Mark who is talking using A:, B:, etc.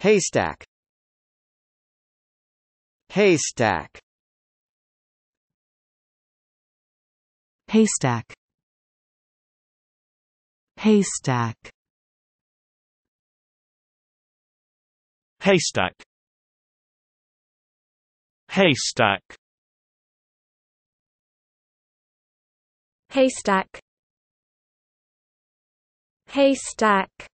A: Haystack Haystack Haystack Haystack Haystack Haystack Haystack Haystack